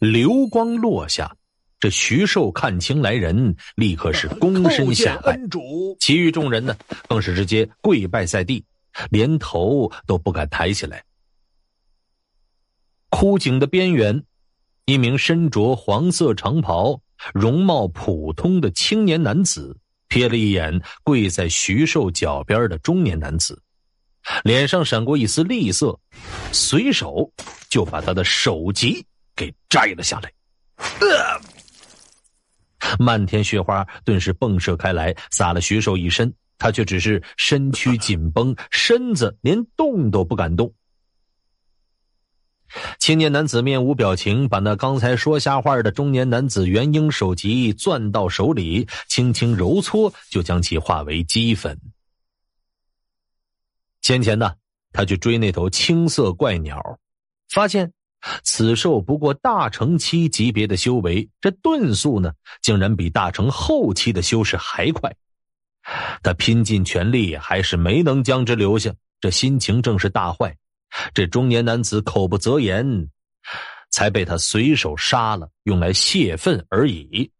流光落下，这徐寿看清来人，立刻是 躬身下拜。其余众人呢，更是直接跪拜在地，连头都不敢抬起来。枯井的边缘，一名身着黄色长袍、容貌普通的青年男子，瞥了一眼跪在徐寿脚边的中年男子，脸上闪过一丝厉色，随手就把他的首级。给摘了下来，漫天雪花顿时迸射开来，洒了徐寿一身。他却只是身躯紧绷，身子连动都不敢动。青年男子面无表情，把那刚才说瞎话的中年男子元婴手级攥到手里，轻轻揉搓，就将其化为齑粉。先前呢，他去追那头青色怪鸟，发现。此兽不过大成期级别的修为，这遁速呢，竟然比大成后期的修士还快。他拼尽全力，还是没能将之留下。这心情正是大坏。这中年男子口不择言，才被他随手杀了，用来泄愤而已。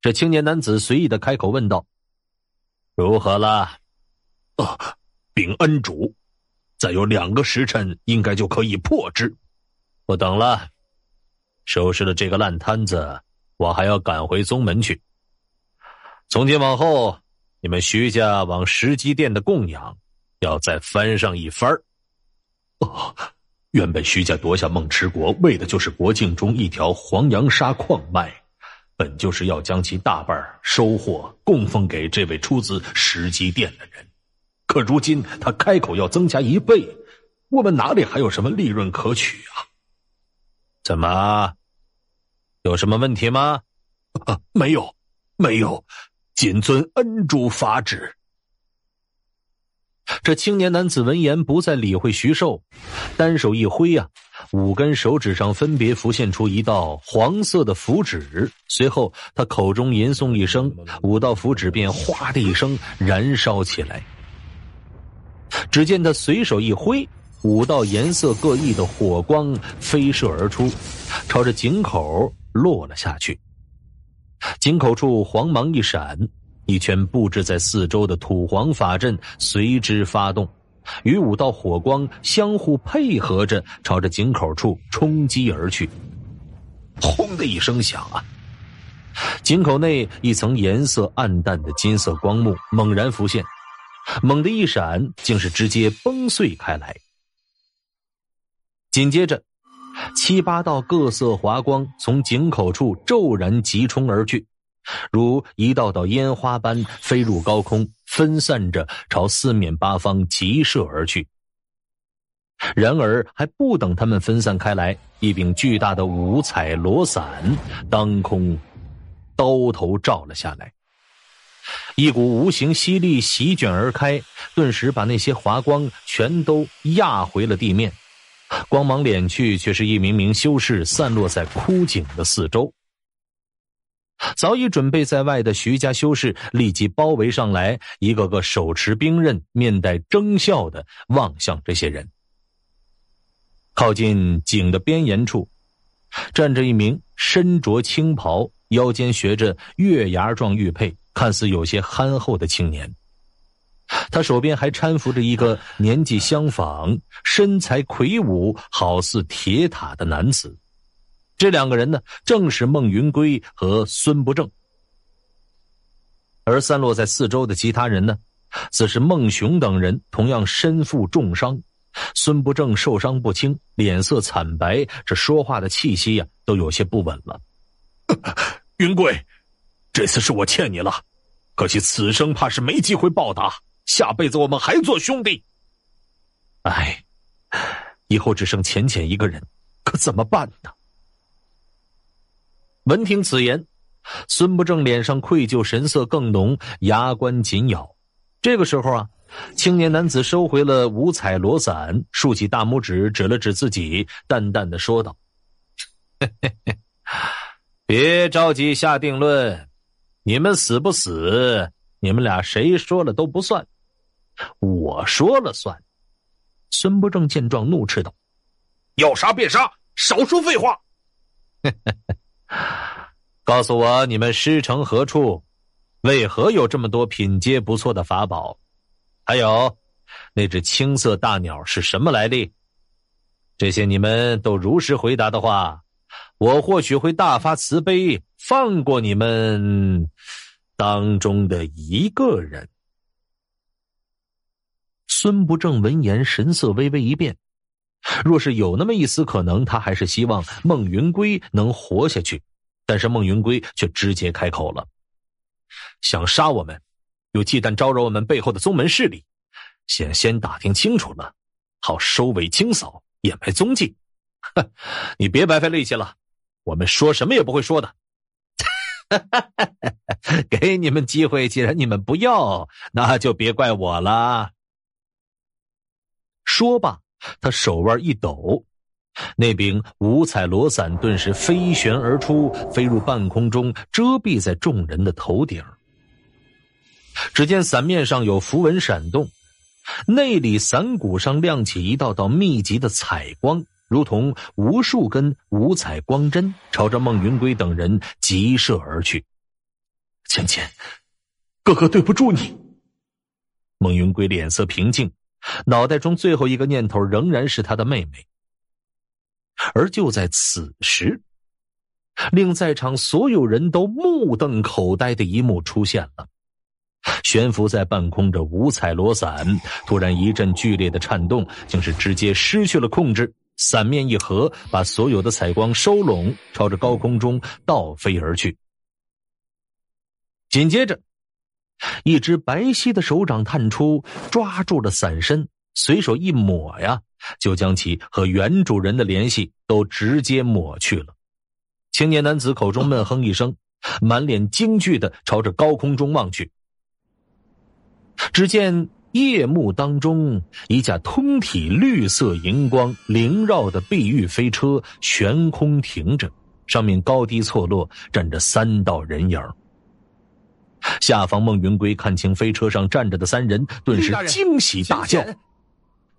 这青年男子随意的开口问道：“如何了？”“啊，禀恩主，再有两个时辰，应该就可以破之。”不等了，收拾了这个烂摊子，我还要赶回宗门去。从今往后，你们徐家往石基殿的供养要再翻上一番。哦，原本徐家夺下孟迟国，为的就是国境中一条黄杨沙矿脉，本就是要将其大半收获供奉给这位出自石基殿的人。可如今他开口要增加一倍，我们哪里还有什么利润可取啊？怎么？有什么问题吗？没有，没有，谨遵恩主法旨。这青年男子闻言不再理会徐寿，单手一挥啊，五根手指上分别浮现出一道黄色的符纸，随后他口中吟诵一声，五道符纸便哗的一声燃烧起来。只见他随手一挥。五道颜色各异的火光飞射而出，朝着井口落了下去。井口处黄芒一闪，一圈布置在四周的土黄法阵随之发动，与五道火光相互配合着，朝着井口处冲击而去。轰的一声响啊！井口内一层颜色暗淡的金色光幕猛然浮现，猛地一闪，竟是直接崩碎开来。紧接着，七八道各色华光从井口处骤然急冲而去，如一道道烟花般飞入高空，分散着朝四面八方急射而去。然而还不等他们分散开来，一柄巨大的五彩罗伞当空，刀头照了下来，一股无形吸力席卷而开，顿时把那些华光全都压回了地面。光芒敛去，却是一名名修士散落在枯井的四周。早已准备在外的徐家修士立即包围上来，一个个手持兵刃，面带征笑的望向这些人。靠近井的边沿处，站着一名身着青袍、腰间悬着月牙状玉佩、看似有些憨厚的青年。他手边还搀扶着一个年纪相仿、身材魁梧、好似铁塔的男子。这两个人呢，正是孟云归和孙不正。而散落在四周的其他人呢，则是孟雄等人，同样身负重伤。孙不正受伤不轻，脸色惨白，这说话的气息呀，都有些不稳了。云归，这次是我欠你了，可惜此生怕是没机会报答。下辈子我们还做兄弟。哎，以后只剩浅浅一个人，可怎么办呢？闻听此言，孙不正脸上愧疚神色更浓，牙关紧咬。这个时候啊，青年男子收回了五彩罗伞，竖起大拇指，指了指自己，淡淡的说道：“别着急下定论，你们死不死，你们俩谁说了都不算。”我说了算。孙不正见状，怒斥道：“要杀便杀，少说废话。告诉我你们师承何处，为何有这么多品阶不错的法宝？还有，那只青色大鸟是什么来历？这些你们都如实回答的话，我或许会大发慈悲，放过你们当中的一个人。”孙不正闻言，神色微微一变。若是有那么一丝可能，他还是希望孟云归能活下去。但是孟云归却直接开口了：“想杀我们，又忌惮招惹我们背后的宗门势力，先先打听清楚了，好收尾清扫，掩埋踪迹。你别白费力气了，我们说什么也不会说的。给你们机会，既然你们不要，那就别怪我了。”说罢，他手腕一抖，那柄五彩罗伞顿时飞旋而出，飞入半空中，遮蔽在众人的头顶。只见伞面上有符文闪动，内里伞骨上亮起一道道密集的彩光，如同无数根五彩光针，朝着孟云归等人急射而去。芊芊，哥哥对不住你。孟云归脸色平静。脑袋中最后一个念头仍然是他的妹妹，而就在此时，令在场所有人都目瞪口呆的一幕出现了：悬浮在半空的五彩罗伞，突然一阵剧烈的颤动，竟是直接失去了控制，伞面一合，把所有的彩光收拢，朝着高空中倒飞而去。紧接着。一只白皙的手掌探出，抓住了伞身，随手一抹呀，就将其和原主人的联系都直接抹去了。青年男子口中闷哼一声，满脸惊惧的朝着高空中望去。只见夜幕当中，一架通体绿色、荧光萦绕的碧玉飞车悬空停着，上面高低错落站着三道人影。下方，孟云归看清飞车上站着的三人，顿时惊喜大叫。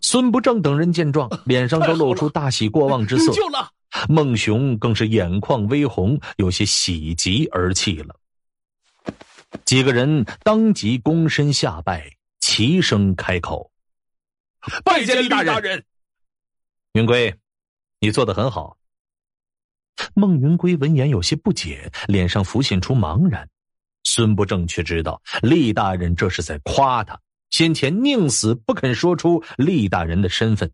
孙不正等人见状，脸上都露出大喜过望之色。救了！孟雄更是眼眶微红，有些喜极而泣了。几个人当即躬身下拜，齐声开口：“拜见李大人！”云归，你做的很好。”孟云归闻言有些不解，脸上浮现出茫然。孙不正却知道，厉大人这是在夸他。先前宁死不肯说出厉大人的身份，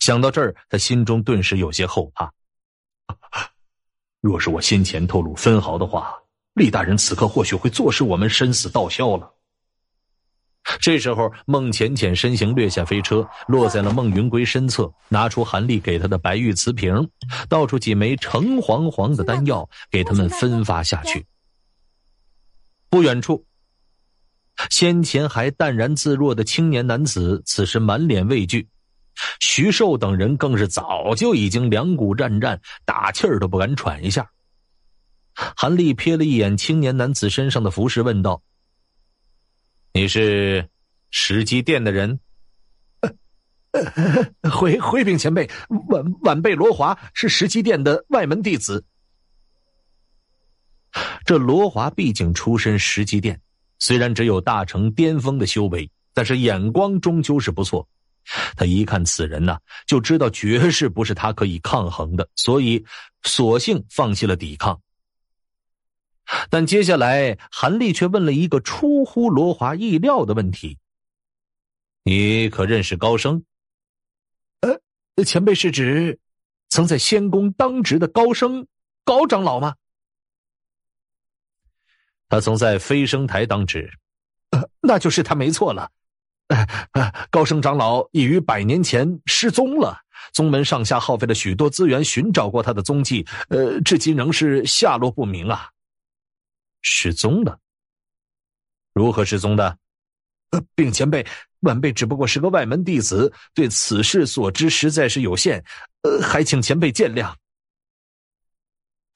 想到这儿，他心中顿时有些后怕。若是我先前透露分毫的话，厉大人此刻或许会坐视我们身死道消了。这时候，孟浅浅身形掠下飞车，落在了孟云归身侧，拿出韩立给他的白玉瓷瓶，倒出几枚橙黄黄的丹药，给他们分发下去。不远处，先前还淡然自若的青年男子，此时满脸畏惧；徐寿等人更是早就已经两股战战，大气儿都不敢喘一下。韩立瞥了一眼青年男子身上的服饰，问道：“你是石矶殿的人？” 回回禀前辈，晚晚辈罗华是石矶殿的外门弟子。这罗华毕竟出身石级殿，虽然只有大成巅峰的修为，但是眼光终究是不错。他一看此人呐，就知道绝世不是他可以抗衡的，所以索性放弃了抵抗。但接下来，韩立却问了一个出乎罗华意料的问题：“你可认识高升？”“呃，前辈是指曾在仙宫当值的高升高长老吗？”他曾在飞升台当值，那就是他没错了。高升长老已于百年前失踪了，宗门上下耗费了许多资源寻找过他的踪迹，呃，至今仍是下落不明啊。失踪了？如何失踪的？呃，禀前辈，晚辈只不过是个外门弟子，对此事所知实在是有限，呃，还请前辈见谅。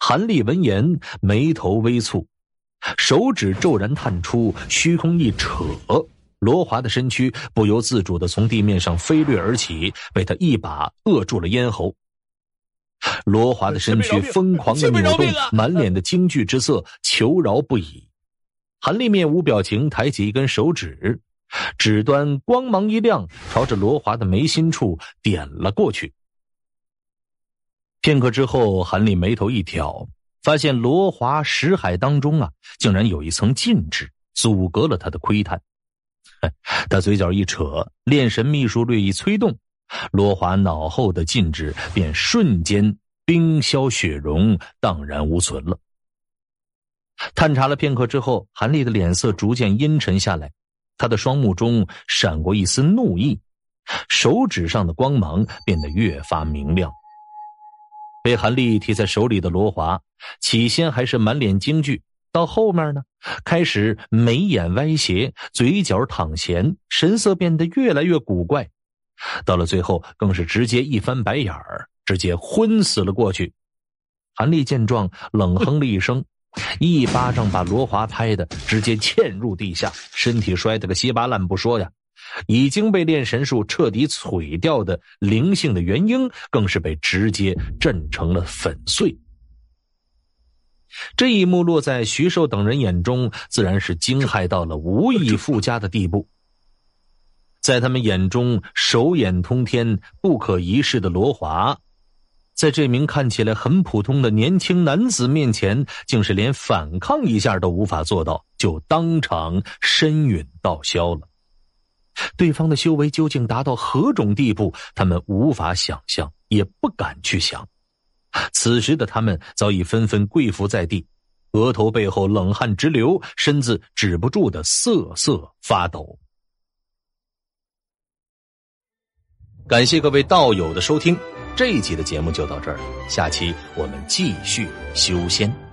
韩立闻言，眉头微蹙。手指骤然探出，虚空一扯，罗华的身躯不由自主的从地面上飞掠而起，被他一把扼住了咽喉。罗华的身躯疯狂的扭动，满脸的惊惧之色，求饶不已。韩立面无表情，抬起一根手指，指端光芒一亮，朝着罗华的眉心处点了过去。片刻之后，韩立眉头一挑。发现罗华识海当中啊，竟然有一层禁制，阻隔了他的窥探。他嘴角一扯，炼神秘术略一催动，罗华脑后的禁制便瞬间冰消雪融，荡然无存了。探查了片刻之后，韩立的脸色逐渐阴沉下来，他的双目中闪过一丝怒意，手指上的光芒变得越发明亮。被韩立提在手里的罗华，起先还是满脸惊惧，到后面呢，开始眉眼歪斜，嘴角淌涎，神色变得越来越古怪，到了最后，更是直接一翻白眼儿，直接昏死了过去。韩立见状，冷哼了一声，一巴掌把罗华拍的直接嵌入地下，身体摔得个稀巴烂不说呀。已经被炼神术彻底毁掉的灵性的元婴，更是被直接震成了粉碎。这一幕落在徐寿等人眼中，自然是惊骇到了无以复加的地步。在他们眼中，手眼通天、不可一世的罗华，在这名看起来很普通的年轻男子面前，竟是连反抗一下都无法做到，就当场身陨道消了。对方的修为究竟达到何种地步，他们无法想象，也不敢去想。此时的他们早已纷纷跪伏在地，额头背后冷汗直流，身子止不住的瑟瑟发抖。感谢各位道友的收听，这一集的节目就到这儿，下期我们继续修仙。